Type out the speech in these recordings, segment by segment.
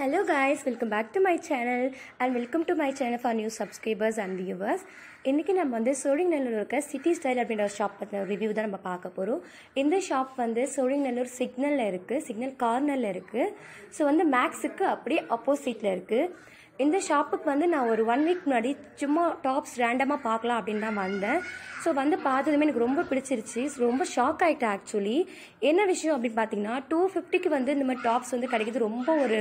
hello guys welcome back to my channel and welcome to my channel for new subscribers and viewers இன்றைக்கி நம்ம வந்து சோழிங்கநல்லூர் இருக்க city style அப்படின்ற ஒரு shop பற்றின ரிவ்யூ தான் நம்ம பார்க்க போகிறோம் இந்த ஷாப் வந்து சோழிங்கநல்லூர் சிக்னலில் இருக்குது சிக்னல் கார்னரில் இருக்குது ஸோ வந்து மேக்ஸுக்கு அப்படியே அப்போசிட்டில் இருக்குது இந்த ஷாப்புக்கு வந்து நான் ஒரு ஒன் வீக் முன்னாடி சும்மா டாப்ஸ் ரேண்டமாக பார்க்கலாம் அப்படின்னு தான் வந்தேன் ஸோ வந்து பார்த்ததுமே எனக்கு ரொம்ப பிடிச்சிருச்சு ரொம்ப ஷாக் ஆகிட்டேன் ஆக்சுவலி என்ன விஷயம் அப்படின்னு பார்த்தீங்கன்னா டூ ஃபிஃப்டிக்கு வந்து இந்த மாதிரி டாப்ஸ் வந்து கிடைக்கிறது ரொம்ப ஒரு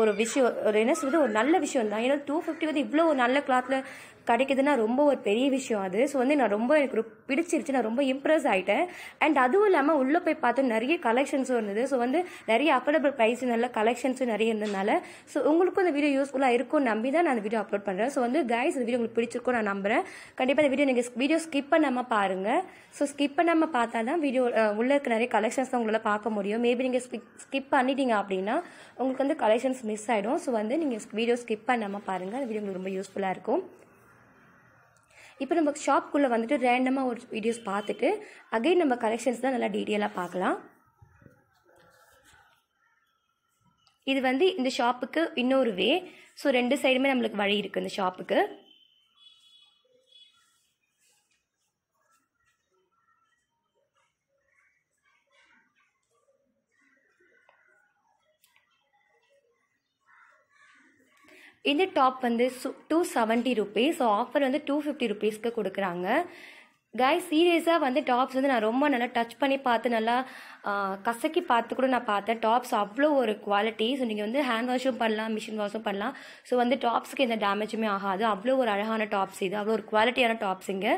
ஒரு விஷயம் ஒரு என்ன சொல்கிறது ஒரு நல்ல விஷயம் தான் ஏன்னா டூ ஃபிஃப்டி வந்து இவ்வளோ நல்ல கிளாத்தில் கிடைக்குதுன்னா ரொம்ப ஒரு பெரிய விஷயம் அது ஸோ வந்து நான் ரொம்ப எனக்கு பிடிச்சிருச்சு நான் ரொம்ப இம்ப்ரெஸ் ஆகிட்டேன் அண்ட் அதுவும் இல்லாமல் உள்ளே போய் பார்த்து நிறைய கலெக்ஷன்ஸும் இருந்தது ஸோ வந்து நிறைய அஃபோர்டபுள் ப்ரைஸ் நல்ல கலெக்ஷன்ஸும் நிறைய இருந்ததுனால ஸோ உங்களுக்கும் இந்த வீடியோ யூஸ்ஃபுல்லாக இருக்கும் நம்பி தான் நான் அந்த வீடியோ அப்லோட் பண்ணுறேன் ஸோ வந்து கைஸ் இந்த வீடியோ உங்களுக்கு பிடிச்சிருக்கும் நான் நம்புகிறேன் கண்டிப்பாக இந்த வீடியோ நீங்கள் வீடியோ ஸ்கிப் பண்ணாமல் பாருங்கள் ஸோ ஸ்கிப் பண்ணாமல் பார்த்தா தான் வீடியோ உள்ளே இருக்க நிறைய கலெக்ஷன்ஸ் தான் உங்களால் பார்க்க முடியும் மேபி நீங்கள் ஸ்கிப் பண்ணிட்டீங்க அப்படின்னா உங்களுக்கு வந்து கலெக்ஷன்ஸ் மிஸ் ஆகிடும் ஸோ வந்து நீங்கள் வீடியோ ஸ்கிப் பண்ணாமல் பாருங்கள் அந்த வீடியோ உங்களுக்கு ரொம்ப யூஸ்ஃபுல்லாக இருக்கும் இப்போ நம்ம ஷாப்குள்ளே வந்துட்டு ரேண்டமாக ஒரு வீடியோஸ் பார்த்துட்டு அகைன் நம்ம கலெக்ஷன்ஸ் தான் நல்லா டீட்டெயிலாக பார்க்கலாம் இது வந்து இந்த ஷாப்புக்கு இன்னொரு வே ஸோ ரெண்டு சைடுமே நம்மளுக்கு வழி இருக்குது இந்த ஷாப்புக்கு இந்த டாப் வந்து two seventy rupees so offer வந்து டூ ஃபிஃப்டி ருபீஸ்க்கு கொடுக்குறாங்க கைஸ் சீரியஸாக வந்து டாப்ஸ் வந்து நான் ரொம்ப நல்லா டச் பண்ணி பார்த்து நல்லா கசக்கி பார்த்து கூட நான் பார்த்தேன் டாப்ஸ் அவ்வளோ ஒரு குவாலிட்டி ஸோ நீங்கள் வந்து ஹேண்ட் வாஷும் பண்ணலாம் மிஷின் வாஷும் பண்ணலாம் ஸோ வந்து டாப்ஸுக்கு எந்த டேமேஜுமே ஆகாது அவ்வளோ ஒரு அழகான டாப்ஸ் இது அவ்வளோ ஒரு குவாலிட்டியான டாப்ஸ் இங்கே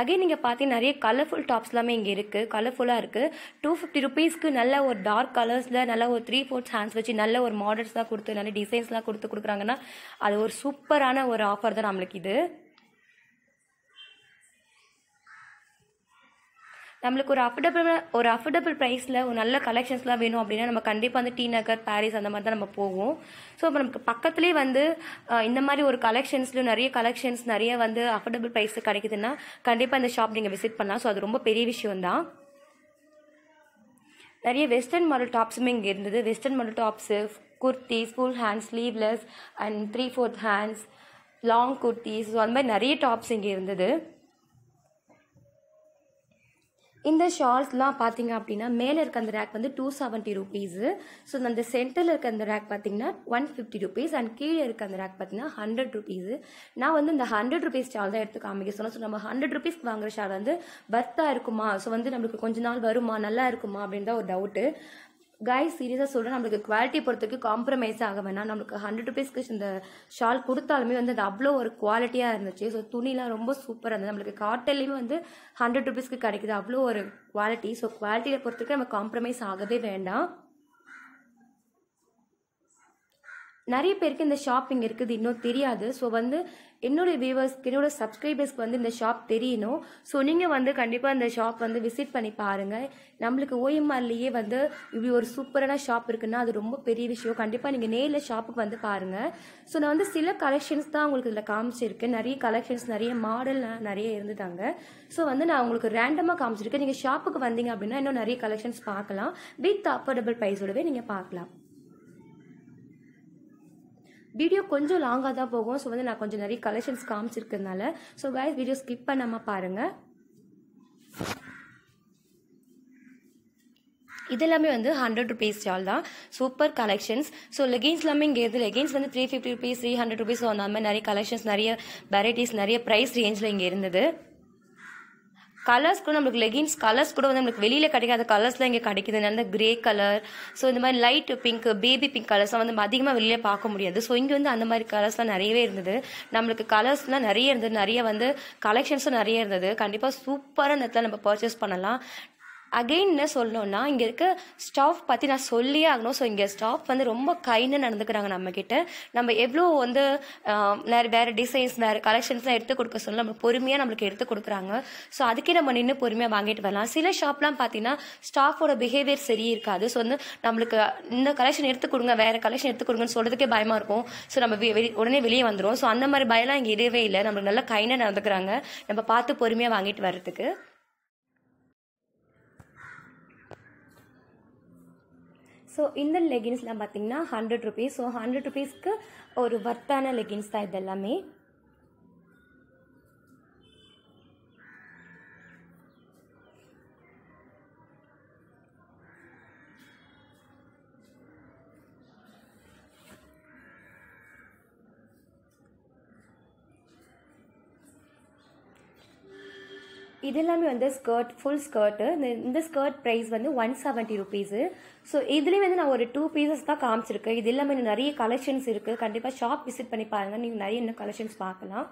அகைன் நீங்கள் பார்த்தீங்கன்னா நிறைய கலர்ஃபுல் டாப்ஸ் எல்லாமே இங்கே இருக்குது கலர்ஃபுல்லாக இருக்குது டூ ஃபிஃப்டி ருபீஸ்க்கு நல்ல ஒரு டார்க் கலர்ஸில் நல்ல ஒரு த்ரீ ஃபோர் ஹேண்ட்ஸ் வச்சு நல்ல ஒரு மாடல்ஸ்லாம் கொடுத்து நல்ல டிசைன்ஸ்லாம் கொடுத்து கொடுக்குறாங்கன்னா அது ஒரு சூப்பரான ஒரு ஆஃபர் தான் நம்மளுக்கு இது நம்மளுக்கு ஒரு அஃபர்டபுள் ஒரு அஃபர்டபுள் ப்ரைஸில் ஒரு நல்ல கலெக்ஷன்ஸ்லாம் வேணும் அப்படின்னா நம்ம கண்டிப்பாக வந்து டி நகர் பாரிஸ் அந்த மாதிரி தான் நம்ம போவோம் ஸோ அப்போ நமக்கு பக்கத்துலேயே வந்து இந்த மாதிரி ஒரு கலெக்ஷன்ஸ்லையும் நிறைய கலெக்ஷன்ஸ் நிறைய வந்து அஃபர்டபுள் ப்ரைஸ் கிடைக்குதுன்னா கண்டிப்பாக இந்த ஷாப் நீங்கள் விசிட் பண்ணலாம் ஸோ அது ரொம்ப பெரிய விஷயம் தான் நிறைய வெஸ்டர்ன் மாடல் டாப்ஸுமே இங்கே இருந்தது western model tops kurti full hand sleeveless and three fourth hands long kurtis so அந்த மாதிரி நிறைய டாப்ஸ் இங்கே இருந்தது இந்த ஷால்ஸ்லாம் பார்த்தீங்க அப்படின்னா மேலே இருக்க அந்த ரேக் வந்து டூ செவன்ட்டி ருபீஸு ஸோ அந்த சென்டரில் இருக்க அந்த ரேக் பார்த்தீங்கன்னா ஒன் ஃபிஃப்டி ருபீஸ் அண்ட் கீழே இருக்க அந்த ரேக் பார்த்தீங்கன்னா ஹண்ட்ரட் ருபீஸு நான் வந்து இந்த ஹண்ட்ரட் ருபீஸ் ஷால் தான் எடுத்து காமிக்க சொன்னேன் ஸோ நம்ம ஹண்ட்ரட் ருபீஸ்க்கு வாங்குற ஷால் வந்து பர்த்தாக இருக்குமா ஸோ வந்து நம்மளுக்கு கொஞ்ச நாள் வருமா நல்லா இருக்குமா அப்படின்னு தான் ஒரு டவுட்டு கைஸ் சீரியஸாக சொல்கிறேன் நம்மளுக்கு குவாலிட்டி பொறுத்துக்கு காம்ப்ரமைஸ் ஆக வேணாம் நம்மளுக்கு ஹண்ட்ரட் ருபீஸ்க்கு இந்த ஷால் கொடுத்தாலுமே வந்து அது அவ்வளோ ஒரு குவாலிட்டியாக இருந்துச்சு ஸோ துணிலாம் ரொம்ப சூப்பராக இருந்தது நம்மளுக்கு காட்டன்லேயுமே வந்து ஹண்ட்ரட் ருபீஸ்க்கு கிடைக்குது அவ்வளோ ஒரு குவாலிட்டி ஸோ குவாலிட்டியை பொறுத்துக்கு நம்ம காம்ப்ரமைஸ் ஆகவே வேண்டாம் நிறைய பேருக்கு இந்த ஷாப் இங்கே இருக்குது இன்னும் தெரியாது ஸோ வந்து என்னோட வியூவர்ஸ்க்கு என்னோட சப்ஸ்கிரைபர்ஸ்க்கு வந்து இந்த ஷாப் தெரியணும் ஸோ நீங்கள் வந்து கண்டிப்பாக இந்த ஷாப் வந்து விசிட் பண்ணி பாருங்கள் நம்மளுக்கு ஓஎம்ஆர்லேயே வந்து இப்படி ஒரு சூப்பரான ஷாப் இருக்குன்னா அது ரொம்ப பெரிய விஷயம் கண்டிப்பாக நீங்கள் நேரில் ஷாப்புக்கு வந்து பாருங்கள் ஸோ நான் வந்து சில கலெக்ஷன்ஸ் தான் உங்களுக்கு இதில் காமிச்சிருக்கேன் நிறைய கலெக்ஷன்ஸ் நிறைய மாடல் நிறைய இருந்துட்டாங்க ஸோ வந்து நான் உங்களுக்கு ரேண்டமாக காமிச்சிருக்கேன் நீங்கள் ஷாப்புக்கு வந்தீங்க அப்படின்னா இன்னும் நிறைய கலெக்ஷன்ஸ் பார்க்கலாம் வித் அஃபோர்டபுள் ப்ரைஸோடவே நீங்கள் பார்க்கலாம் வீடியோ கொஞ்சம் லாங்காக தான் போகும் ஸோ வந்து நான் கொஞ்சம் நிறைய கலெக்ஷன்ஸ் காமிச்சிருக்கிறதுனால ஸோ கைஸ் வீடியோ ஸ்கிப் பண்ணாமல் பாருங்கள் இதெல்லாமே வந்து ஹண்ட்ரட் ருபீஸ் ஜால் தான் சூப்பர் கலெக்ஷன்ஸ் ஸோ லெகின்ஸ் எல்லாமே இங்கே இருக்குது லெகின்ஸ் வந்து three fifty rupees three hundred rupees அந்த மாதிரி நிறைய கலெக்ஷன்ஸ் நிறைய வெரைட்டிஸ் நிறைய ப்ரைஸ் ரேஞ்சில் இங்கே இருந்தது கலர்ஸ் கூட நம்மளுக்கு லெகின்ஸ் கலர்ஸ் கூட வந்து நம்மளுக்கு வெளியில் கிடைக்காத கலர்ஸ்லாம் இங்கே கிடைக்குது அந்த கிரே கலர் ஸோ இந்த மாதிரி லைட் பிங்க் பேபி பிங்க் கலர்ஸ்லாம் வந்து அதிகமாக வெளியில் பார்க்க முடியாது ஸோ இங்கே வந்து அந்த மாதிரி கலர்ஸ்லாம் நிறையவே இருந்தது நம்மளுக்கு கலர்ஸ்லாம் நிறைய இருந்தது நிறைய வந்து கலெக்ஷன்ஸும் நிறைய இருந்தது கண்டிப்பாக சூப்பராக இந்த இடத்துல நம்ம பர்ச்சேஸ் பண்ணலாம் அகெயின் என்ன சொல்லணும்னா இங்கே இருக்க ஸ்டாஃப் பற்றி நான் சொல்லியே ஆகணும் ஸோ இங்கே ஸ்டாஃப் வந்து ரொம்ப கைன்னு நடந்துக்கிறாங்க நம்மக்கிட்ட நம்ம எவ்வளோ வந்து வேறு வேறு டிசைன்ஸ் வேறு கலெக்ஷன்ஸ்லாம் எடுத்து கொடுக்க சொல்ல நம்ம பொறுமையாக நம்மளுக்கு எடுத்து கொடுக்குறாங்க ஸோ அதுக்கே நம்ம நின்று பொறுமையாக வாங்கிட்டு வரலாம் சில ஷாப்லாம் பார்த்தீங்கன்னா ஸ்டாஃபோட பிஹேவியர் சரி இருக்காது ஸோ வந்து நம்மளுக்கு இந்த கலெக்ஷன் எடுத்து கொடுங்க வேறு கலெக்ஷன் எடுத்து கொடுங்கன்னு சொல்கிறதுக்கே பயமாக இருக்கும் ஸோ நம்ம உடனே வெளியே வந்துடும் ஸோ அந்த மாதிரி பயம்லாம் இங்கே இதுவே இல்லை நம்மளுக்கு நல்லா கைண்டாக நடந்துக்கிறாங்க நம்ம பார்த்து பொறுமையாக வாங்கிட்டு வர்றதுக்கு ஸோ இந்த லெகின்ஸ்லாம் பார்த்திங்கன்னா ஹண்ட்ரட் ருபீஸ் ஸோ ஹண்ட்ரட் ருபீஸ்க்கு ஒரு வர்த்தான லெகின்ஸ் தான் இதெல்லாமே இது எல்லாமே வந்து ஸ்கர்ட் ஃபுல் ஸ்கர்ட்டு இந்த ஸ்கர்ட் ப்ரைஸ் வந்து ஒன் செவன்ட்டி ருபீஸு ஸோ இதுலேயே வந்து நான் ஒரு டூ பீசஸ் தான் காமிச்சிருக்கேன் இது எல்லாமே இன்னும் நிறைய கலெக்ஷன்ஸ் இருக்குது கண்டிப்பாக ஷாப் விசிட் பண்ணி பாருங்கள் நீங்கள் நிறைய இன்னும் கலெக்ஷன்ஸ் பார்க்கலாம்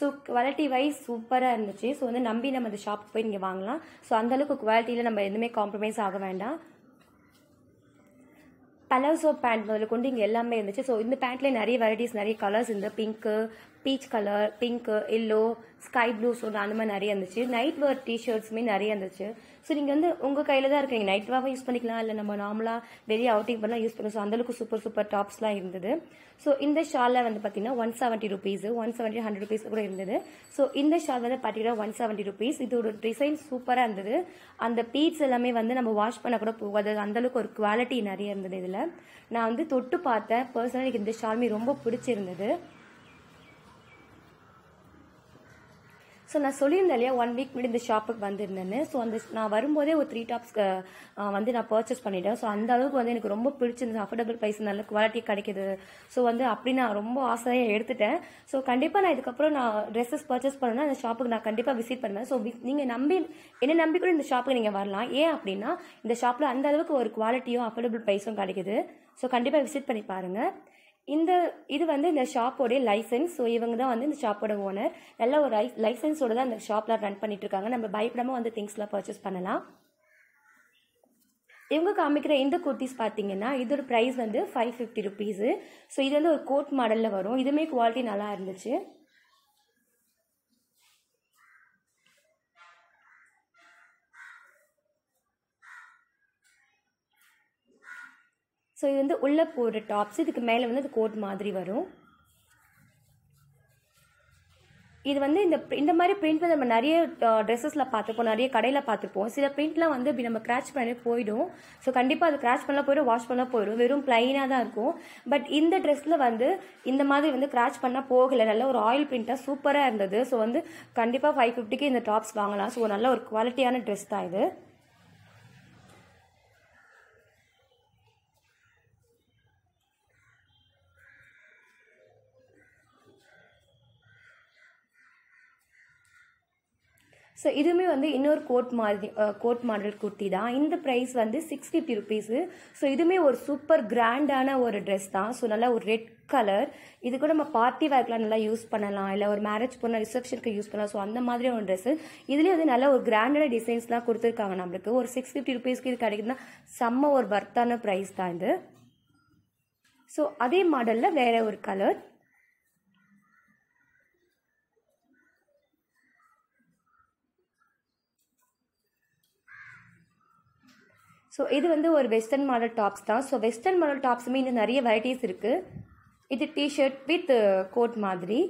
ஸோ குவாலிட்டி வைஸ் சூப்பராக இருந்துச்சு ஸோ வந்து நம்பி நம்ம அந்த ஷாப் போய் நீங்கள் வாங்கலாம் ஸோ அந்தளவுக்கு குவாலிட்டியில் நம்ம எதுவுமே காம்ப்ரமைஸ் ஆக வேண்டாம் பலோசோ பேண்ட் முதல்ல கொண்டு இங்கே எல்லாமே இருந்துச்சு ஸோ இந்த பேண்ட்லேயே நிறைய வெரைட்டிஸ் நிறைய கலர்ஸ் இந்த pink peach colour pink yellow sky blue so அந்த மாதிரி நிறைய இருந்துச்சு நைட் வேர் டிஷர்ட்ஸுமே நிறைய இருந்துச்சு ஸோ நீங்கள் வந்து உங்கள் கையில் தான் இருக்கீங்க நைட் வேர்வாக யூஸ் பண்ணிக்கலாம் இல்லை நம்ம நார்மலாக வெளியே அவுட்டிங் பண்ணலாம் யூஸ் பண்ணலாம் ஸோ அந்தளவுக்கு சூப்பர் சூப்பர் டாப்ஸ்லாம் இருந்தது ஸோ இந்த ஷாலில் வந்து பார்த்தீங்கன்னா one seventy rupees one seventy hundred rupees கூட இருந்தது ஸோ இந்த ஷால் வந்து பர்டிகுலர் ஒன் செவன்ட்டி ருபீஸ் இதோட டிசைன் சூப்பராக இருந்தது அந்த பீட்ஸ் எல்லாமே வந்து நம்ம வாஷ் பண்ண கூட போகாது அந்தளவுக்கு ஒரு குவாலிட்டி நிறைய இருந்தது இதில் நான் வந்து தொட்டு பார்த்தேன் பர்சனலாக எனக்கு இந்த ஷால்மே ரொம்ப பிடிச்சிருந்தது ஸோ நான் சொல்லியிருந்தேன் இல்லையா ஒன் வீக் முடிந்த இந்த ஷாப்புக்கு வந்திருந்தேன்னு ஸோ அந்த நான் வரும்போதே ஒரு த்ரீ டாப்ஸ் வந்து நான் பர்ச்சேஸ் பண்ணிட்டேன் ஸோ அந்த அளவுக்கு வந்து எனக்கு ரொம்ப பிடிச்சிருந்துச்சு அஃபோர்டபுள் ப்ரைஸ் நல்ல குவாலிட்டி கிடைக்கிது ஸோ வந்து அப்படி நான் ரொம்ப ஆசையாக எடுத்துட்டேன் ஸோ கண்டிப்பாக நான் இதுக்கப்புறம் நான் ட்ரெஸ்ஸஸ் பர்ச்சேஸ் பண்ணுன்னா அந்த ஷாப்புக்கு நான் கண்டிப்பாக விசிட் பண்ணுவேன் ஸோ நீங்கள் நம்பி என்னை நம்பி கூட இந்த ஷாப்புக்கு நீங்கள் வரலாம் ஏன் அப்படின்னா இந்த ஷாப்பில் அந்த அளவுக்கு ஒரு குவாலிட்டியும் அஃபோர்டபுள் ப்ரைஸும் கிடைக்குது ஸோ கண்டிப்பாக விசிட் பண்ணி பாருங்கள் இந்த இது வந்து இந்த ஷாப்போடைய லைசன்ஸ் ஸோ இவங்க தான் வந்து இந்த ஷாப்போட ஓனர் நல்ல ஒரு லை லைசன்ஸோட தான் இந்த ஷாப்லாம் ரன் பண்ணிட்டு இருக்காங்க நம்ம பயப்படாமல் வந்து திங்ஸ்லாம் பர்ச்சேஸ் பண்ணலாம் இவங்க காமிக்கிற இந்த குர்த்திஸ் பார்த்தீங்கன்னா இதோட ப்ரைஸ் வந்து ஃபைவ் ஃபிஃப்டி ருபீஸு ஸோ இது வந்து ஒரு கோட் மாடலில் வரும் இதுவுமே குவாலிட்டி நல்லா இருந்துச்சு ஸோ இது வந்து உள்ளே போகிற டாப்ஸ் இதுக்கு மேலே வந்து அது கோட் மாதிரி வரும் இது வந்து இந்த இந்த மாதிரி பிரிண்ட் வந்து நம்ம நிறைய ட்ரெஸ்ஸஸில் பார்த்துருப்போம் நிறைய கடையில் பார்த்துருப்போம் சில பிரிண்ட்லாம் வந்து இப்படி நம்ம கிராச் பண்ணி போயிடும் ஸோ கண்டிப்பாக அது கிராச் பண்ணலாம் போயிடும் வாஷ் பண்ணால் போயிடும் வெறும் ப்ளைனாக தான் இருக்கும் பட் இந்த ட்ரெஸ்ஸில் வந்து இந்த மாதிரி வந்து கிராச் பண்ணால் போகலை நல்ல ஒரு ஆயில் பிரிண்ட்டாக சூப்பராக இருந்தது ஸோ வந்து கண்டிப்பாக ஃபைவ் ஃபிஃப்டிக்கு இந்த டாப்ஸ் வாங்கலாம் ஸோ நல்ல ஒரு குவாலிட்டியான ட்ரெஸ் தான் இது ஸோ இதுவுமே வந்து இன்னொரு கோட் மாதிரி கோட் மாடல் குர்த்தி தான் இந்த ப்ரைஸ் வந்து சிக்ஸ் ஃபிஃப்டி ருபீஸு ஸோ இதுவுமே ஒரு சூப்பர் கிராண்டான ஒரு ட்ரெஸ் தான் ஸோ நல்லா ஒரு ரெட் கலர் இது கூட நம்ம பார்ட்டி வேர்க்கெலாம் நல்லா யூஸ் பண்ணலாம் இல்லை ஒரு மேரேஜ் போனால் ரிசப்ஷனுக்கு யூஸ் பண்ணலாம் ஸோ அந்த மாதிரி ஒரு ட்ரெஸ்ஸு இதுலேயும் வந்து நல்லா ஒரு கிராண்டான டிசைன்ஸ்லாம் கொடுத்துருக்காங்க நம்மளுக்கு ஒரு சிக்ஸ் ஃபிஃப்டி ருபீஸ்க்கு இது கிடைக்குதுன்னா செம்ம ஒரு வர்த்தான ப்ரைஸ் தான் இது ஸோ அதே மாடலில் வேறு ஒரு கலர் ஸோ இது வந்து ஒரு வெஸ்டர்ன் மாடல் டாப்ஸ் தான் ஸோ வெஸ்டர்ன் மாடல் டாப்ஸுமே இன்னும் நிறைய வெரைட்டிஸ் இருக்குது இது டிஷர்ட் வித் கோட் மாதிரி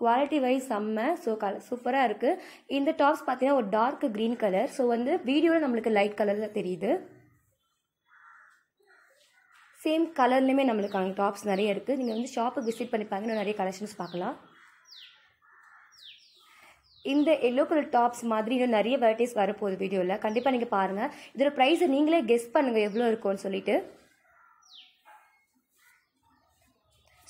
குவாலிட்டி வைஸ் செம்ம ஸோ கல சூப்பராக இருக்குது இந்த டாப்ஸ் பார்த்தீங்கன்னா ஒரு டார்க் க்ரீன் கலர் ஸோ வந்து வீடியோவில் நம்மளுக்கு லைட் கலரில் தெரியுது சேம் கலர்லேயுமே நம்மளுக்கு அங்கே டாப்ஸ் நிறைய இருக்குது நீங்கள் வந்து ஷாப்புக்கு விசிட் பண்ணி பாருங்க நிறைய கலெக்ஷன்ஸ் பார்க்கலாம் இந்த எல்லோ கலர் டாப்ஸ் மாதிரி இன்னும் நிறைய வெரைட்டிஸ் வரப்போகுது வீடியோவில் கண்டிப்பாக நீங்கள் பாருங்கள் இதோட ப்ரைஸை நீங்களே கெஸ் பண்ணுங்கள் எவ்வளோ இருக்கும்னு சொல்லிட்டு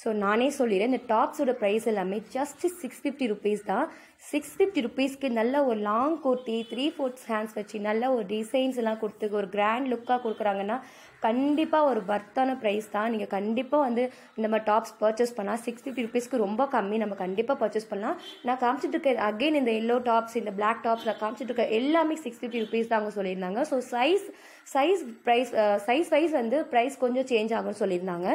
ஸோ நானே சொல்லிடுறேன் இந்த டாப்ஸோட ப்ரைஸ் எல்லாமே ஜஸ்ட் சிக்ஸ் ஃபிஃப்டி ருபீஸ் தான் சிக்ஸ் ஃபிஃப்டி ருபீஸ்க்கு நல்ல ஒரு long kurti three fourth hands வச்சு நல்ல ஒரு டிசைன்ஸ் எல்லாம் கொடுத்து ஒரு கிராண்ட் லுக்காக கொடுக்குறாங்கன்னா கண்டிப்பாக ஒரு பர்த்தான ப்ரைஸ் தான் நீங்கள் கண்டிப்பாக வந்து இந்த மாதிரி டாப்ஸ் பர்ச்சேஸ் பண்ணால் சிக்ஸ் ஃபிஃப்டி ருபீஸ்க்கு ரொம்ப கம்மி நம்ம கண்டிப்பாக பர்ச்சேஸ் பண்ணலாம் நான் காமிச்சிட்டு இருக்க அகெயின் இந்த எல்லோ டாப்ஸ் இந்த பிளாக் டாப்ஸ் நான் காமிச்சிட்டு இருக்க எல்லாமே சிக்ஸ் ஃபிஃப்டி ருபீஸ் தான் அவங்க சொல்லியிருந்தாங்க so size size price size wise வந்து ப்ரைஸ் கொஞ்சம் சேஞ்ச் ஆகும்னு சொல்லியிருந்தாங்க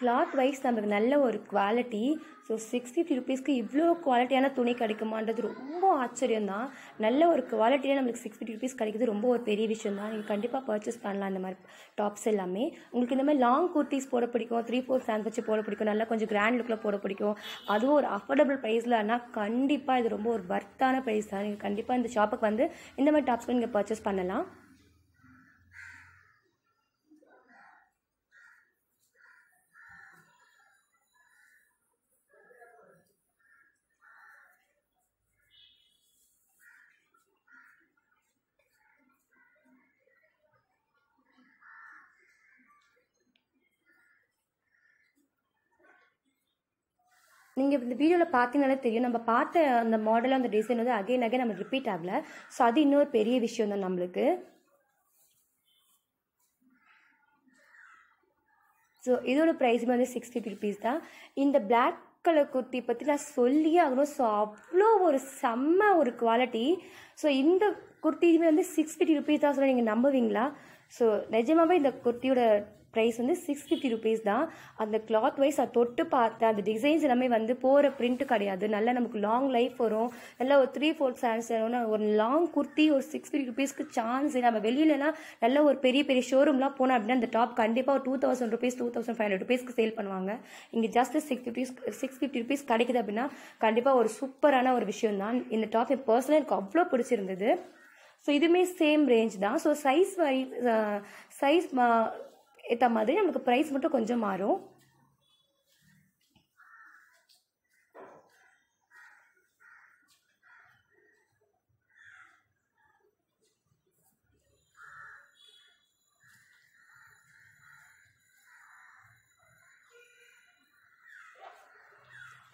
கிளாத் வைஸ் நமக்கு நல்ல ஒரு குவாலிட்டி ஸோ சிக்ஸ் ஃபிஃப்டி ருபீஸ்க்கு இவ்வளோ குவாலிட்டியான துணி கிடைக்குமான்றது ரொம்ப ஆச்சரியம் தான் நல்ல ஒரு குவாலிட்டியாக நம்மளுக்கு சிக்ஸ் ஃபிஃப்டி ருபீஸ் கிடைக்கிது ரொம்ப ஒரு பெரிய விஷயம் தான் நீங்கள் கண்டிப்பாக பர்ச்சேஸ் பண்ணலாம் இந்த மாதிரி டாப்ஸ் எல்லாமே உங்களுக்கு இந்த மாதிரி லாங் குர்த்திஸ் போட பிடிக்கும் த்ரீ ஃபோர் ஃபேன் வச்சு போட பிடிக்கும் நல்லா கொஞ்சம் கிராண்ட் லுக்கில் போட பிடிக்கும் அதுவும் ஒரு அஃபோர்டபுள் ப்ரைஸில் ஆனால் கண்டிப்பாக இது ரொம்ப ஒரு வர்த்தான ப்ரைஸ் தான் நீங்கள் கண்டிப்பாக இந்த ஷாப்புக்கு வந்து இந்த மாதிரி டாப்ஸ்க்கு நீங்கள் பர்ச்சேஸ் பண்ணலாம் நீங்கள் இந்த வீடியோவில் பார்த்தீங்கனாலே தெரியும் நம்ம பார்த்த அந்த மாடல் அந்த டிசைன் வந்து அகைன் அகைன் நம்ம ரிப்பீட் ஆகலை ஸோ அது இன்னொரு பெரிய விஷயம் தான் நம்மளுக்கு ஸோ இதோட ப்ரைஸுமே வந்து சிக்ஸ் ஃபிஃப்டி ருபீஸ் தான் இந்த பிளாக் கலர் குர்த்தி பற்றி நான் சொல்லியே ஆகணும் ஸோ அவ்வளோ ஒரு செம்ம ஒரு குவாலிட்டி ஸோ இந்த குர்த்தியுமே வந்து சிக்ஸ் ஃபிஃப்டி ருபீஸ் தான் சொல்ல நீங்கள் நம்புவீங்களா ஸோ நிஜமாகவே இந்த குர்த்தியோட ப்ரைஸ் வந்து சிக்ஸ் ஃபிஃப்டி ருபீஸ் தான் அந்த கிளாத் வைஸ் அதை தொட்டு பார்த்தேன் அந்த டிசைன்ஸ் எல்லாமே வந்து போகிற பிரிண்ட் கிடையாது நல்லா நமக்கு லாங் லைஃப் வரும் நல்லா ஒரு த்ரீ ஃபோர்த் சாரீஸ் ஒரு லாங் குர்த்தி ஒரு சிக்ஸ் ஃபிஃப்டி ருபீஸ்க்கு சான்ஸ் நம்ம வெளியிலலாம் நல்ல ஒரு பெரிய பெரிய ஷோரூம்லாம் போனோம் அப்படின்னா அந்த டாப் கண்டிப்பாக ஒரு two thousand rupees two thousand five hundred ருபீஸ்க்கு சேல் பண்ணுவாங்க இங்கே just six rupees six fifty rupees கிடைக்குது அப்படின்னா கண்டிப்பாக ஒரு சூப்பரான ஒரு விஷயம் தான் இந்த டாப் என் பர்சனல் எனக்கு அவ்வளோ பிடிச்சிருந்தது ஸோ இதுவுமே சேம் ரேஞ்ச் தான் ஸோ சைஸ் வைஸ் சைஸ் ஏற்ற மாதிரி நமக்கு ப்ரைஸ் மட்டும் கொஞ்சம் மாறும்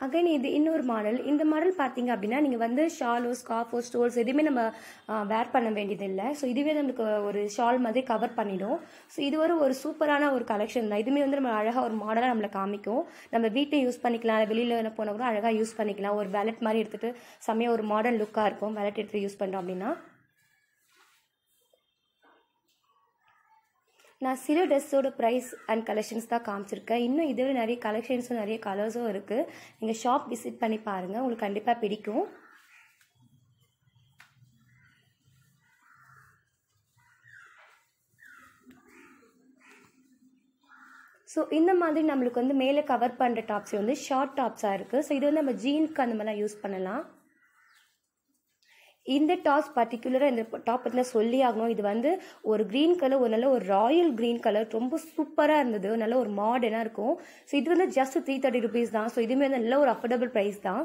அகைன் இது இன்னொரு மாடல் இந்த மாடல் பார்த்தீங்க அப்படின்னா நீங்கள் வந்து ஷாலோ ஸ்காஃபோ ஸ்டோல்ஸ் எதுவுமே நம்ம வேர் பண்ண வேண்டியதில்லை ஸோ இதுவே நம்மளுக்கு ஒரு ஷால் மாதிரி கவர் பண்ணிடும் ஸோ இது ஒரு ஒரு சூப்பரான ஒரு கலெக்ஷன் தான் இதுவுமே வந்து நம்ம அழகாக ஒரு மாடலாக நம்மளை காமிக்கும் நம்ம வீட்டை யூஸ் பண்ணிக்கலாம் வெளியில் போனால் கூட அழகாக யூஸ் பண்ணிக்கலாம் ஒரு வேலட் மாதிரி எடுத்துகிட்டு செம்மையாக ஒரு மாடல் லுக்காக இருக்கும் வேலட் எடுத்து யூஸ் பண்ணுறோம் அப்படின்னா நான் சில ட்ரெஸ்ஸோட ப்ரைஸ் அண்ட் கலெக்ஷன்ஸ் தான் காமிச்சிருக்கேன் இன்னும் இதோட நிறைய கலெக்ஷன்ஸும் நிறைய கலர்ஸும் இருக்குது நீங்கள் ஷாப் விசிட் பண்ணி பாருங்கள் உங்களுக்கு கண்டிப்பாக பிடிக்கும் ஸோ இந்த மாதிரி நம்மளுக்கு வந்து மேலே கவர் பண்ணுற டாப்ஸ் வந்து ஷார்ட் டாப்ஸாக இருக்குது ஸோ இது வந்து நம்ம ஜீனுக்கு அந்த மாதிரிலாம் யூஸ் பண்ணலாம் இந்த டாஸ் பர்டிகுலராக இந்த டாப் பற்றின சொல்லி ஆகணும் இது வந்து ஒரு க்ரீன் கலர் ஒரு நல்ல ஒரு ராயல் க்ரீன் கலர் ரொம்ப சூப்பராக இருந்தது நல்ல ஒரு மாடர்னாக இருக்கும் ஸோ இது வந்து ஜஸ்ட் த்ரீ தேர்ட்டி ருபீஸ் தான் ஸோ இதுவுமே நல்ல ஒரு அஃபோர்டபுள் ப்ரைஸ் தான்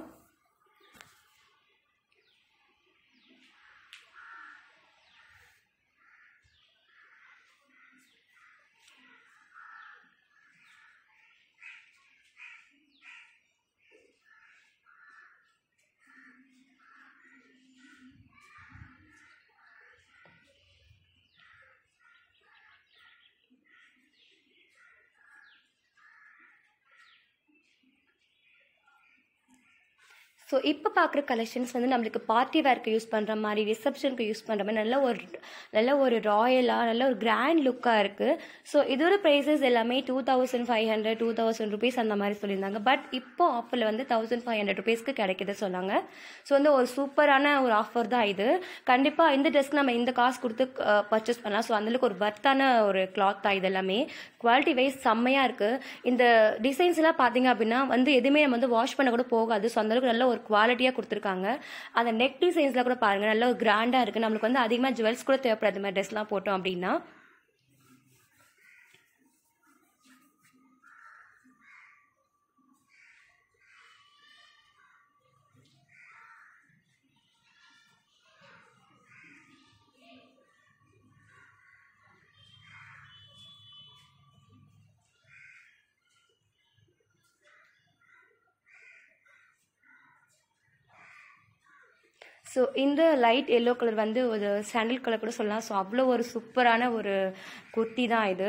ஸோ இப்போ பார்க்குற கலெக்ஷன்ஸ் வந்து நம்மளுக்கு பார்ட்டி வேர்க்கு யூஸ் பண்ணுற மாதிரி ரிசப்ஷனுக்கு யூஸ் பண்ணுற மாதிரி நல்ல ஒரு நல்ல ஒரு ராயலாக நல்ல ஒரு கிராண்ட் லுக்காக இருக்குது ஸோ இதோட ப்ரைஸஸ் எல்லாமே two thousand five hundred two thousand rupees அந்த மாதிரி சொல்லியிருந்தாங்க பட் இப்போ ஆஃபரில் வந்து தௌசண்ட் ஃபைவ் ஹண்ட்ரட் ருபீஸ்க்கு கிடைக்கிது சொன்னாங்க ஸோ வந்து ஒரு சூப்பரான ஒரு ஆஃபர் தான் இது கண்டிப்பாக இந்த ட்ரெஸ்க்கு நம்ம இந்த காசு கொடுத்து பர்ச்சேஸ் பண்ணலாம் ஸோ அந்தளவுக்கு ஒரு ஒர்த்தான ஒரு கிளாத் தான் இது எல்லாமே குவாலிட்டி வைஸ் செம்மையாக இருக்குது இந்த டிசைன்ஸ்லாம் பார்த்தீங்க அப்படின்னா வந்து எதுவுமே நம்ம வந்து வாஷ் பண்ண கூட போகாது ஸோ அந்தளவுக்கு நல்ல ஒரு ஒரு குவாலிட்டியாக கொடுத்துருக்காங்க அந்த நெக் டிசைன்ஸ்லாம் கூட பாருங்கள் நல்ல ஒரு கிராண்டாக இருக்குது நம்மளுக்கு வந்து அதிகமாக ஜுவல்ஸ் கூட தேவைப்படாது மாதிரி ட்ரெஸ்லாம் போட்டோம் அப்படின்னா ஸோ இந்த லைட் எல்லோ கலர் வந்து ஒரு சாண்டில் கலர் கூட சொல்லலாம் ஸோ அவ்வளோ ஒரு சூப்பரான ஒரு குர்த்தி தான் இது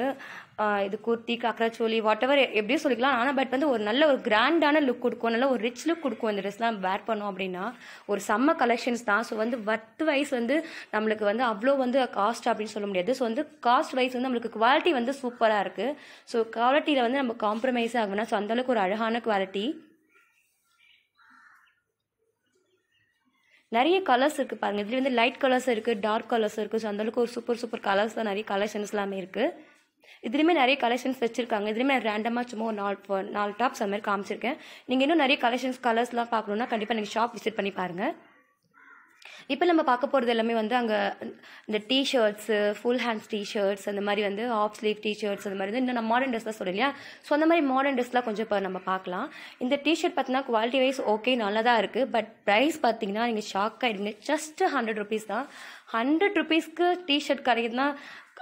இது குர்த்தி கக்ராச்சோலி வாட் எவர் எப்படியும் சொல்லிக்கலாம் ஆனால் பட் வந்து ஒரு நல்ல ஒரு கிராண்டான லுக் கொடுக்கும் நல்ல ஒரு ரிச் லுக் கொடுக்கும் இந்த ட்ரெஸ்லாம் வேர் பண்ணோம் அப்படின்னா ஒரு செம்ம கலெக்ஷன்ஸ் தான் ஸோ வந்து வர்த் வைஸ் வந்து நம்மளுக்கு வந்து அவ்வளோ வந்து காஸ்ட் அப்படின்னு சொல்ல முடியாது ஸோ வந்து காஸ்ட் வைஸ் வந்து நம்மளுக்கு குவாலிட்டி வந்து சூப்பராக இருக்குது ஸோ குவாலிட்டியில் வந்து நம்ம காம்ப்ரமைஸ் ஆகுனா ஸோ அந்தளவுக்கு ஒரு அழகான குவாலிட்டி நிறைய கலர்ஸ் இருக்குது பாருங்கள் இதுலேயே வந்து லைட் கலர்ஸ் இருக்குது டார்க் கலர்ஸ் இருக்குது ஸோ அந்தளவுக்கு ஒரு சூப்பர் சூப்பர் கலர்ஸ் தான் நிறைய கலெக்ஷன்ஸ் எல்லாமே இருக்குது இதுலேயுமே நிறைய கலெக்ஷன்ஸ் வச்சுருக்காங்க இதுலயுமே நான் ரேண்டமாக சும்மா ஒரு நாலு நாலு டாப்ஸ் அந்த மாதிரி காமிச்சிருக்கேன் நீங்கள் இன்னும் நிறைய கலெக்ஷன்ஸ் கலர்ஸ்லாம் பார்க்கணுன்னா கண்டிப்பாக நீங்க ஷாப் விசிட் பண்ணி பாருங்க இப்போ நம்ம பார்க்க போகிறது எல்லாமே வந்து அங்கே இந்த ஷர்ட்ஸு ஃபுல் ஹேண்ட்ஸ் டிஷர்ட்ஸ் அந்த மாதிரி வந்து ஆஃப் ஸ்லீவ் டிஷர்ட்ஸ் அந்த மாதிரி வந்து இன்னும் நம்ம மாடர்ன் ட்ரெஸ்லாம் சொல்கிறோம் ஸோ அந்த மாதிரி மாடர்ன் ட்ரெஸ்லாம் கொஞ்சம் இப்போ நம்ம பார்க்கலாம் இந்த ஷர்ட் பார்த்தினா குவாலிட்டி வைஸ் ஓகே நல்லா தான் இருக்குது பட் ப்ரைஸ் பார்த்தீங்கன்னா நீங்கள் ஷாக் ஆகிடுங்க ஜஸ்ட்டு ஹண்ட்ரட் ருபீஸ் தான் ஹண்ட்ரட் ருபீஸ்க்கு ஷர்ட் கிடைக்குதுன்னா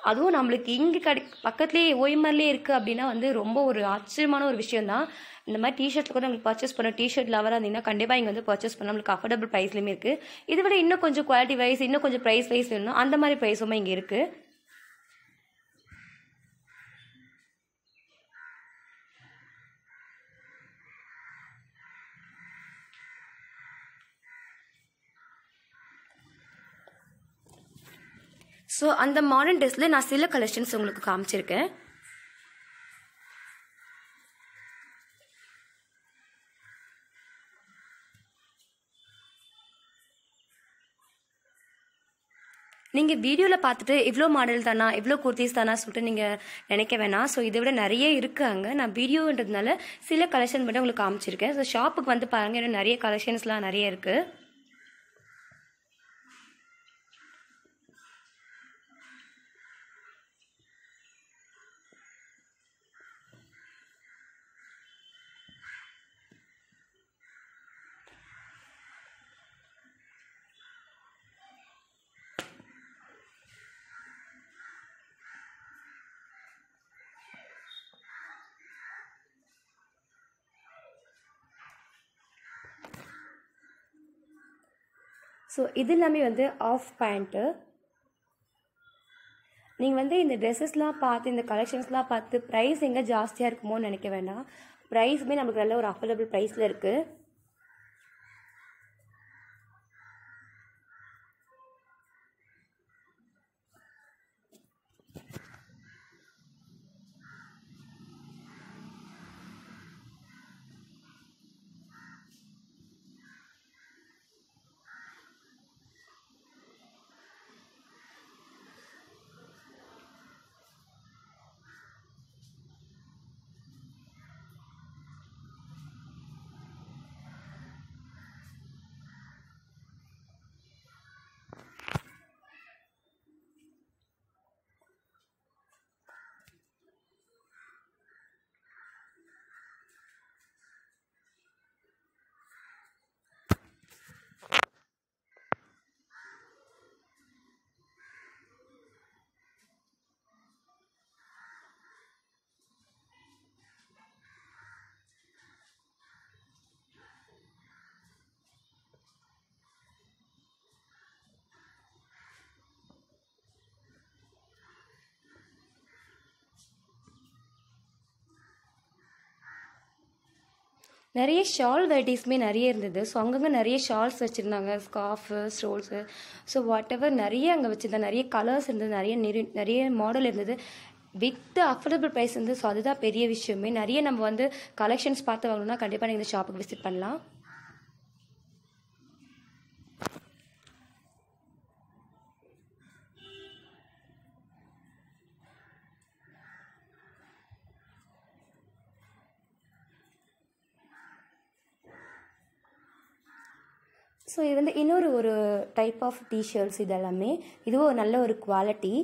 அதுவும் நம்மளுக்கு இங்கே கிடை பக்கத்துலேயே ஓய்மர்லேயே இருக்குது அப்படின்னா வந்து ரொம்ப ஒரு ஆச்சரியமான ஒரு விஷயந்தான் இந்த மாதிரி டிஷர்ட்டில் கூட உங்களுக்கு பர்ச்சேஸ் பண்ண டிஷர்ட் லவராக இருந்தீங்கன்னா கண்டிப்பாக இங்கே வந்து பர்ச்சேஸ் பண்ண நம்மளுக்கு அஃபோர்டபுள் ப்ரைஸ்லையுமே இருக்குது இதை விட இன்னும் கொஞ்சம் குவாலிட்டி வைஸ் இன்னும் கொஞ்சம் ப்ரைஸ் வைஸ் வேணும் அந்த மாதிரி ப்ரைஸும் இங்கே இருக்குது ஸோ அந்த மாடர்ன் ட்ரெஸ்ல நான் சில கலெக்ஷன்ஸ் உங்களுக்கு காமிச்சிருக்கேன் நீங்கள் வீடியோவில் பார்த்துட்டு இவ்வளோ மாடல் தானா இவ்வளோ குர்த்திஸ் தானா சொல்லிட்டு நீங்கள் நினைக்க வேணாம் ஸோ இதை விட நிறைய இருக்குது அங்கே நான் வீடியோன்றதுனால சில கலெக்ஷன் மட்டும் உங்களுக்கு காமிச்சிருக்கேன் ஸோ ஷாப்புக்கு வந்து பாருங்கள் நிறைய கலெக்ஷன்ஸ்லாம் நிறைய இருக்குது ஸோ இது எல்லாமே வந்து ஆஃப் பேண்ட்டு நீங்கள் வந்து இந்த ட்ரெஸ்ஸஸ்லாம் பார்த்து இந்த கலெக்ஷன்ஸ்லாம் பார்த்து ப்ரைஸ் எங்கே ஜாஸ்தியாக இருக்குமோன்னு நினைக்க வேண்டாம் ப்ரைஸுமே நம்மளுக்கு நல்ல ஒரு அஃபோர்டபுள் ப்ரைஸில் இருக்குது நிறைய ஷால் வெரைட்டிஸுமே நிறைய இருந்தது ஸோ அங்கங்கே நிறைய ஷால்ஸ் வச்சுருந்தாங்க scarf stoles so whatever நிறைய அங்கே வச்சுருந்தா நிறைய கலர்ஸ் இருந்தது நிறைய நிறைய மாடல் இருந்தது வித் அஃபோர்டபுள் ப்ரைஸ் வந்து ஸோ அதுதான் பெரிய விஷயமே நிறைய நம்ம வந்து கலெக்ஷன்ஸ் பார்த்து வாங்கணும்னா கண்டிப்பாக நீங்கள் இந்த ஷாப்புக்கு விசிட் பண்ணலாம் ஸோ இது வந்து இன்னொரு ஒரு டைப் ஆஃப் டிஷர்ட்ஸ் இதெல்லாமே இதுவும் நல்ல ஒரு குவாலிட்டி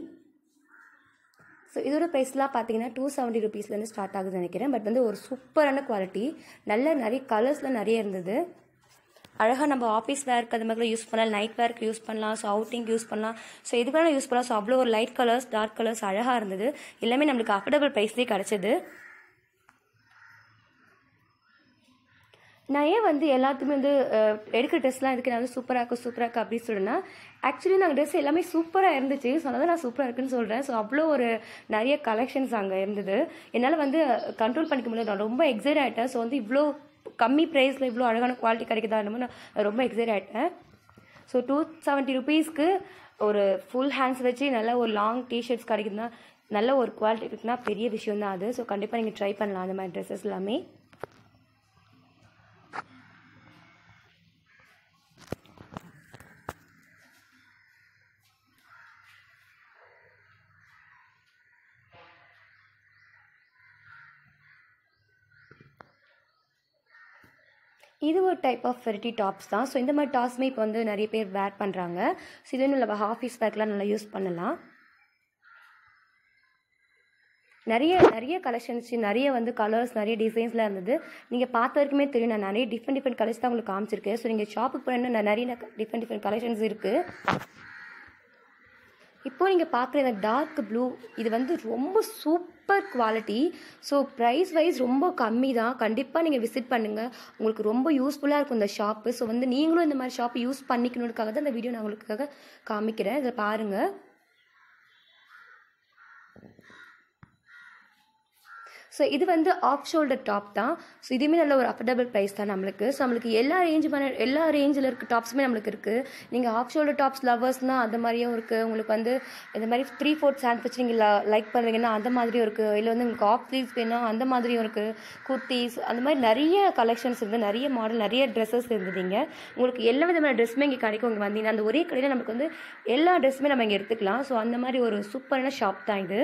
ஸோ இதோட ப்ரைஸ்லாம் பார்த்தீங்கன்னா டூ செவன்ட்டி ருபீஸ்லேருந்து ஸ்டார்ட் ஆகுதுன்னு நினைக்கிறேன் பட் வந்து ஒரு சூப்பரான குவாலிட்டி நல்ல நிறைய கலர்ஸில் நிறைய இருந்தது அழகாக நம்ம ஆஃபீஸ் வேர்க்கு அது மாதிரி யூஸ் பண்ணலாம் நைட் வேர்க்கு யூஸ் பண்ணலாம் ஸோ அவுட்டிங் யூஸ் பண்ணலாம் ஸோ இதுக்கெல்லாம் யூஸ் பண்ணலாம் ஸோ அவ்வளோ ஒரு லைட் கலர்ஸ் டார்க் கலர்ஸ் அழகாக இருந்தது எல்லாமே நம்மளுக்கு அஃபர்டபுள் ப்ரைஸ்லேயே கிடச்சிது நான் ஏன் வந்து எல்லாத்துக்குமே வந்து எடுக்கிற ட்ரெஸ்லாம் இதுக்கு நான் வந்து சூப்பராக இருக்கும் சூப்பராக இருக்கு அப்படின்னு சொல்லுன்னா ஆக்சுவலி நாங்கள் ட்ரெஸ் எல்லாமே சூப்பராக இருந்துச்சு ஸோ அதனால் நான் சூப்பராக இருக்குன்னு சொல்கிறேன் ஸோ அவ்வளோ ஒரு நிறைய கலெக்ஷன்ஸ் அங்கே இருந்தது என்னால் வந்து கண்ட்ரோல் பண்ணிக்க முடியாது நான் ரொம்ப எக்ஸைட் ஆகிட்டேன் ஸோ வந்து இவ்வளோ கம்மி ப்ரைஸில் இவ்வளோ அழகான குவாலிட்டி கிடைக்குதா நான் ரொம்ப எக்ஸைட் ஆகிட்டேன் ஸோ டூ செவன்ட்டி ருபீஸ்க்கு ஒரு ஃபுல் ஹேண்ட்ஸ் வச்சு நல்லா ஒரு லாங் டிஷர்ட்ஸ் கிடைக்குதுன்னா நல்ல ஒரு குவாலிட்டி இருக்குன்னா பெரிய விஷயம் தான் அது ஸோ கண்டிப்பாக நீங்கள் ட்ரை பண்ணலாம் அந்த மாதிரி ட்ரெஸ்ஸஸ் எல்லாமே இது ஒரு டைப் ஆஃப் வெரைட்டி டாப்ஸ் தான் ஸோ இந்த மாதிரி டாப்ஸுமே இப்போ வந்து நிறைய பேர் வேர் பண்ணுறாங்க ஸோ இது நம்ம ஆஃபீஸ் பேக்கெலாம் நல்லா யூஸ் பண்ணலாம் நிறைய நிறைய கலெக்ஷன்ஸ் நிறைய வந்து கலர்ஸ் நிறைய டிசைன்ஸ்லாம் இருந்தது நீங்கள் பார்த்த வரைக்குமே தெரியும் நான் நிறைய டிஃப்ரெண்ட் டிஃப்ரெண்ட் கலர்ஸ் தான் உங்களுக்கு காமிச்சிருக்கேன் ஸோ நீங்கள் ஷாப்புக்கு போனால் நிறைய டிஃப்ரெண்ட் டிஃப்ரெண்ட் கலெக்ஷன்ஸ் இருக்குது இப்போது நீங்கள் பார்க்குற இந்த டார்க் ப்ளூ இது வந்து ரொம்ப super quality so price wise ரொம்ப கம்மி தான் கண்டிப்பாக நீங்கள் விசிட் பண்ணுங்கள் உங்களுக்கு ரொம்ப யூஸ்ஃபுல்லாக இருக்கும் இந்த ஷாப்பு ஸோ வந்து நீங்களும் இந்த மாதிரி ஷாப்பு யூஸ் பண்ணிக்கணுக்காக தான் இந்த வீடியோ நான் உங்களுக்காக காமிக்கிறேன் இதில் பாருங்கள் ஸோ இது வந்து ஆஃப் ஷோல்டர் டாப் தான் ஸோ இதுவுமே நல்ல ஒரு அஃபர்டபுள் ப்ரைஸ் தான் நம்மளுக்கு ஸோ நம்மளுக்கு எல்லா பண்ண எல்லா ரேஞ்சில் இருக்க டாப்ஸுமே நம்மளுக்கு இருக்குது நீங்கள் ஆஃப் ஷோல்டர் டாப்ஸ் லவர்ஸ்னால் அந்த மாதிரியும் இருக்குது உங்களுக்கு வந்து இந்த மாதிரி த்ரீ ஃபோர்த் சாண்ட்விச் வச்சு நீங்கள் லைக் பண்ணுறீங்கன்னா அந்த மாதிரியும் இருக்குது இல்லை வந்து உங்களுக்கு ஆஃப் ஸ்லீவ்ஸ் வேணும் அந்த மாதிரியும் இருக்குது குர்த்திஸ் அந்த மாதிரி நிறைய கலெக்ஷன்ஸ் இருந்து நிறைய மாடல் நிறைய ட்ரெஸ்ஸஸ் இருந்ததுங்க உங்களுக்கு எல்லா விதமான ட்ரெஸ்ஸுமே இங்கே கிடைக்கும் இங்கே வந்தீங்கன்னா அந்த ஒரே கடையில் நமக்கு வந்து எல்லா ட்ரெஸ்ஸுமே நம்ம இங்கே எடுத்துக்கலாம் ஸோ அந்த மாதிரி ஒரு சூப்பரான ஷாப் தான் இது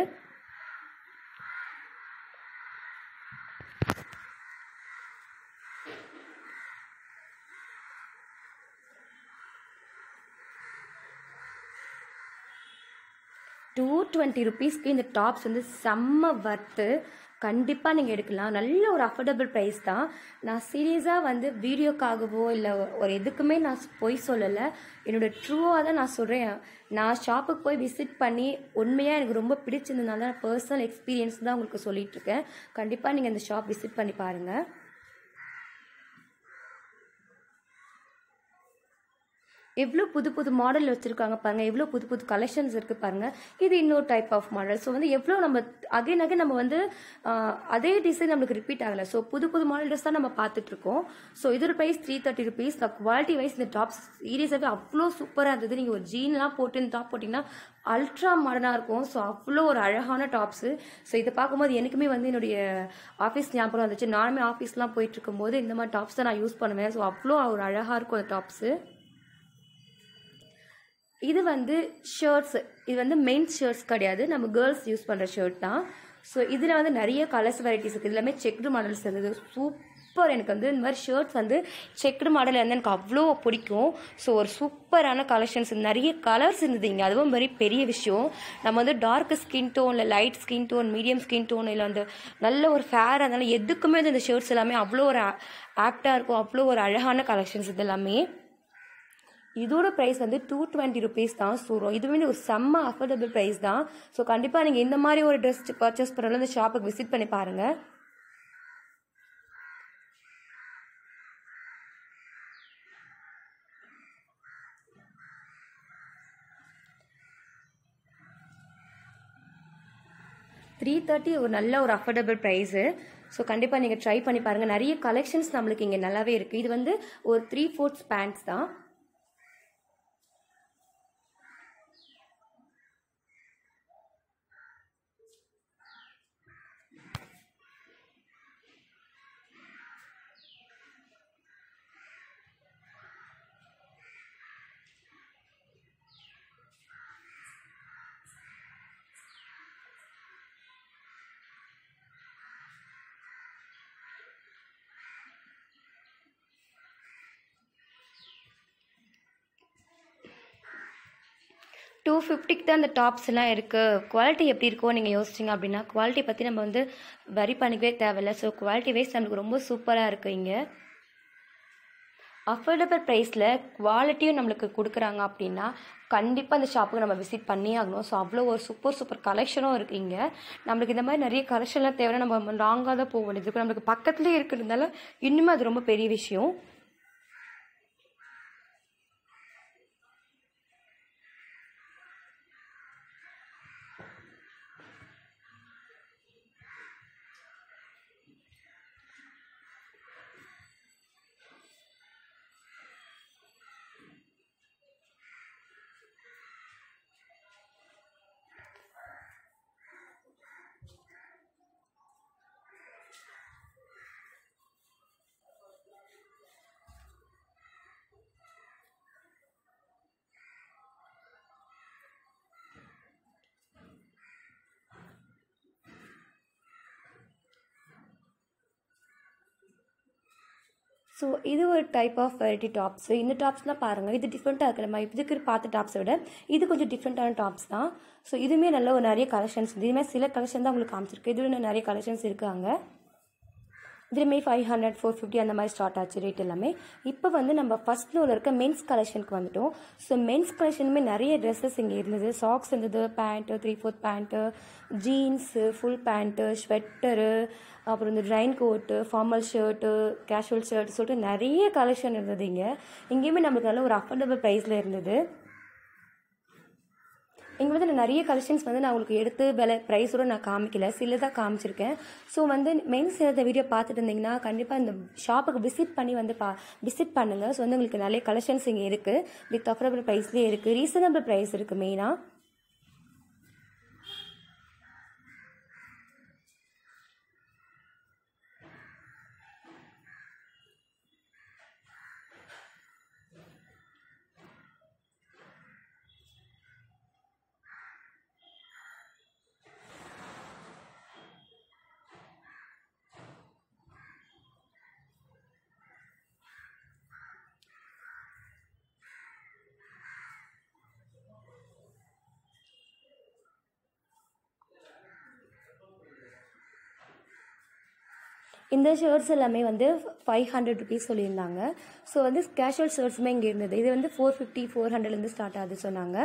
டுவெண்ட்டி ருபீஸ்க்கு இந்த டாப்ஸ் வந்து செம்ம வர்த்து கண்டிப்பாக நீங்கள் எடுக்கலாம் நல்ல ஒரு அஃபோர்டபுள் ப்ரைஸ் தான் நான் சீரியஸாக வந்து வீடியோக்காகவோ இல்லை ஒரு எதுக்குமே நான் போய் சொல்லலை என்னோடய ட்ரூவாக தான் நான் சொல்கிறேன் நான் ஷாப்புக்கு போய் விசிட் பண்ணி உண்மையாக எனக்கு ரொம்ப பிடிச்சிருந்ததுனால பர்சனல் எக்ஸ்பீரியன்ஸ் தான் உங்களுக்கு சொல்லிகிட்ருக்கேன் கண்டிப்பாக நீங்கள் இந்த ஷாப் விசிட் பண்ணி பாருங்கள் எவ்வளோ புது புது மாடல் வச்சுருக்காங்க பாருங்கள் எவ்வளோ புது புது கலெக்ஷன்ஸ் இருக்குது பாருங்கள் இது இன்னொரு டைப் ஆஃப் மாடல் ஸோ வந்து எவ்வளோ நம்ம அகைன் அகைன் நம்ம வந்து அதே டிசைன் நம்மளுக்கு ரிப்பீட் ஆகலை ஸோ புது புது மாடல் ட்ரெஸ் தான் நம்ம பார்த்துட்ருக்கோம் ஸோ ஒரு price three thirty rupees quality wise இந்த டாப்ஸ் சீரியஸாகவே அவ்வளோ சூப்பராக இருந்தது நீங்கள் ஒரு ஜீன்லாம் போட்டு இந்த டாப் போட்டிங்கன்னா அல்ட்ரா மாடர்னாக இருக்கும் ஸோ அவ்வளோ ஒரு அழகான டாப்ஸு ஸோ இதை பார்க்கும்போது எனக்குமே வந்து என்னுடைய ஆஃபீஸ் ஞாபகம் வந்துச்சு நானுமே ஆஃபீஸ்லாம் போயிட்டு இருக்கும்போது இந்த மாதிரி டாப்ஸ் தான் நான் யூஸ் பண்ணுவேன் ஸோ அவ்வளோ ஒரு அழகாக இருக்கும் அந்த டாப்ஸு இது வந்து ஷர்ட்ஸ் இது வந்து மென்ஸ் ஷர்ட்ஸ் கிடையாது நம்ம கேர்ள்ஸ் யூஸ் பண்ணுற ஷர்ட் தான் ஸோ இதில் வந்து நிறைய கலர்ஸ் வெரைட்டிஸ் இருக்குது எல்லாமே செக்டு மாடல்ஸ் இருந்தது சூப்பர் எனக்கு வந்து இந்த மாதிரி ஷர்ட்ஸ் வந்து செக்டு மாடல் வந்து எனக்கு அவ்வளோ பிடிக்கும் ஸோ ஒரு சூப்பரான கலெக்ஷன்ஸ் நிறைய கலர்ஸ் இருந்தது இங்கே அதுவும் மாதிரி பெரிய விஷயம் நம்ம வந்து டார்க் ஸ்கின் டோன் இல்லை light skin tone medium skin tone இல்லை அந்த நல்ல ஒரு ஃபேர் அதனால எதுக்குமே வந்து இந்த ஷர்ட்ஸ் எல்லாமே அவ்வளோ ஒரு ஆப்டாக இருக்கும் அவ்வளோ ஒரு அழகான கலெக்ஷன்ஸ் இது எல்லாமே இதோட ப்ரைஸ் வந்து டூ டுவெண்ட்டி ருபீஸ் தான் சூறும் இது வந்து ஒரு செம்ம அஃபோர்டபுள் ப்ரைஸ் தான் ஸோ கண்டிப்பாக நீங்கள் இந்த மாதிரி ஒரு ட்ரெஸ் பர்ச்சேஸ் பண்ணலாம் இந்த ஷாப்புக்கு விசிட் பண்ணி பாருங்கள் த்ரீ தேர்ட்டி ஒரு நல்ல ஒரு அஃபோர்டபுள் ப்ரைஸு ஸோ கண்டிப்பாக நீங்கள் ட்ரை பண்ணி பாருங்கள் நிறைய கலெக்ஷன்ஸ் நம்மளுக்கு இங்கே நல்லாவே இருக்குது இது வந்து ஒரு த்ரீ ஃபோர்த்ஸ் பேண்ட்ஸ் தான் டூ ஃபிஃப்டிக்கு தான் அந்த டாப்ஸ்லாம் இருக்குது குவாலிட்டி எப்படி இருக்கோ நீங்கள் யோசிச்சிங்க அப்படின்னா குவாலிட்டி பற்றி நம்ம வந்து வரி பண்ணிக்கவே தேவையில்லை ஸோ குவாலிட்டி வைஸ் நம்மளுக்கு ரொம்ப சூப்பராக இருக்குது இங்கே அஃபோர்டபுள் ப்ரைஸில் குவாலிட்டியும் நம்மளுக்கு கொடுக்குறாங்க அப்படின்னா கண்டிப்பாக அந்த ஷாப்புக்கு நம்ம விசிட் பண்ணி ஆகணும் ஸோ அவ்வளோ ஒரு சூப்பர் சூப்பர் கலெக்ஷனும் இருக்குது இங்கே நம்மளுக்கு இந்த மாதிரி நிறைய கலெக்ஷன்லாம் தேவைன்னா நம்ம லாங்காக தான் போக வேண்டியது நம்மளுக்கு பக்கத்துலேயே இருக்கிறதுனால இன்னுமே அது ரொம்ப பெரிய விஷயம் ஸோ இது ஒரு டைப் ஆஃப் வெரைட்டி டாப்ஸ் இந்த டாப்ஸ்லாம் பாருங்கள் இது டிஃப்ரெண்ட்டாக இருக்கிற நம்ம இதுக்கு பார்த்த டாப்ஸை விட இது கொஞ்சம் டிஃப்ரெண்ட்டான டாப்ஸ் தான் ஸோ இதுவுமே நல்ல ஒரு நிறைய கலெக்ஷன்ஸ் இதுவுமே சில கலெக்ஷன் தான் உங்களுக்கு காமிச்சிருக்கு இதுவும் நிறைய கலெக்ஷன்ஸ் இருக்காங்க திரும்பி ஃபைவ் ஹண்ட்ரட் ஃபோர் ஃபிஃப்டி அந்த மாதிரி ஸ்டார்ட் ஆச்சு ரேட் எல்லாமே இப்போ வந்து நம்ம ஃபஸ்ட் ஃப்ளோரில் இருக்க மென்ஸ் கலெக்ஷனுக்கு வந்துட்டோம் ஸோ மென்ஸ் கலெக்ஷனுமே நிறைய ட்ரெஸ்ஸஸ் இங்கே இருந்தது சாக்ஸ் இருந்தது pant three fourth pant jeans full pant sweater அப்புறம் இந்த ட்ரைன் coat formal shirt casual shirt சொல்லிட்டு நிறைய கலெக்ஷன் இருந்தது இங்கே இங்கேயுமே நம்மளுக்கு நல்ல ஒரு அஃபோர்டபுள் ப்ரைஸில் இருந்தது இங்கே வந்து நான் நிறைய கலெக்ஷன்ஸ் வந்து நான் உங்களுக்கு எடுத்து விலை ப்ரைஸோடு நான் காமிக்கல சில தான் காமிச்சிருக்கேன் ஸோ வந்து மெயின்ஸ் இந்த வீடியோ பார்த்துட்டு இருந்தீங்கன்னா கண்டிப்பாக இந்த ஷாப்புக்கு விசிட் பண்ணி வந்து பா விசிட் பண்ணுங்கள் ஸோ வந்து உங்களுக்கு நிறைய கலெக்ஷன்ஸ் இங்கே இருக்குது வித் அஃபரபிள் ப்ரைஸ்லேயே இருக்குது ரீசனபிள் ப்ரைஸ் இருக்குது மெயினாக இந்த ஷர்ட்ஸ் எல்லாமே வந்து ஃபைவ் ஹண்ட்ரட் ருபீஸ் சொல்லியிருந்தாங்க ஸோ வந்து கேஷுவல் ஷர்ட்ஸுமே இங்கே இருந்தது இது வந்து ஃபோர் ஃபிஃப்டி ஃபோர் ஹண்ட்ரட்லேருந்து ஸ்டார்ட் ஆகுது சொன்னாங்க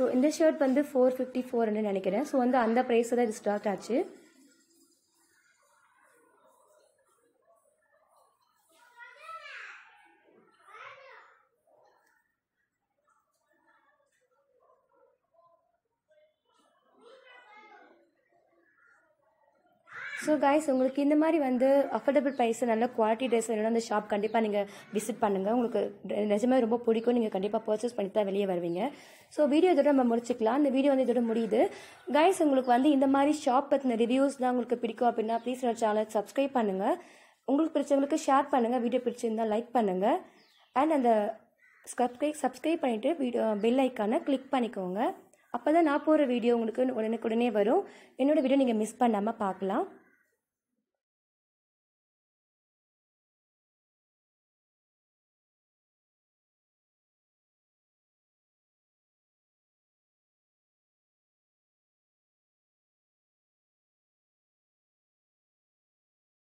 ஸோ இந்த ஷர்ட் வந்து ஃபோர் ஃபிஃப்டி ஃபோர் நினைக்கிறேன் ஸோ வந்து அந்த ப்ரைஸ் தான் இது ஸ்டார்ட் ஆச்சு ஸோ கைஸ் உங்களுக்கு இந்த மாதிரி வந்து அஃபோர்டபுள் ப்ரைஸ் நல்ல குவாலிட்டி ட்ரெஸ் வேணும்னா அந்த ஷாப் கண்டிப்பாக நீங்கள் விசிட் பண்ணுங்கள் உங்களுக்கு நிஜமே ரொம்ப பிடிக்கும் நீங்கள் கண்டிப்பாக பர்ச்சேஸ் பண்ணி தான் வெளியே வருவீங்க ஸோ வீடியோ இதோட நம்ம முடிச்சுக்கலாம் இந்த வீடியோ வந்து இதோட முடியுது கைஸ் உங்களுக்கு வந்து இந்த மாதிரி ஷாப் பற்றின ரிவ்யூஸ் தான் உங்களுக்கு பிடிக்கும் அப்படின்னா ப்ளீஸ் என்னோட சேனல் சப்ஸ்கிரைப் பண்ணுங்கள் உங்களுக்கு பிடிச்சவங்களுக்கு ஷேர் பண்ணுங்கள் வீடியோ பிடிச்சிருந்தால் லைக் பண்ணுங்கள் அண்ட் அந்த சப்ஸ்கிரைப் சப்ஸ்கிரைப் பண்ணிவிட்டு வீடியோ பெல் ஐக்கானை கிளிக் பண்ணிக்கோங்க அப்போ தான் நான் போகிற வீடியோ உங்களுக்கு உடனே வரும் என்னோடய வீடியோ நீங்கள் மிஸ் பண்ணாமல் பார்க்கலாம்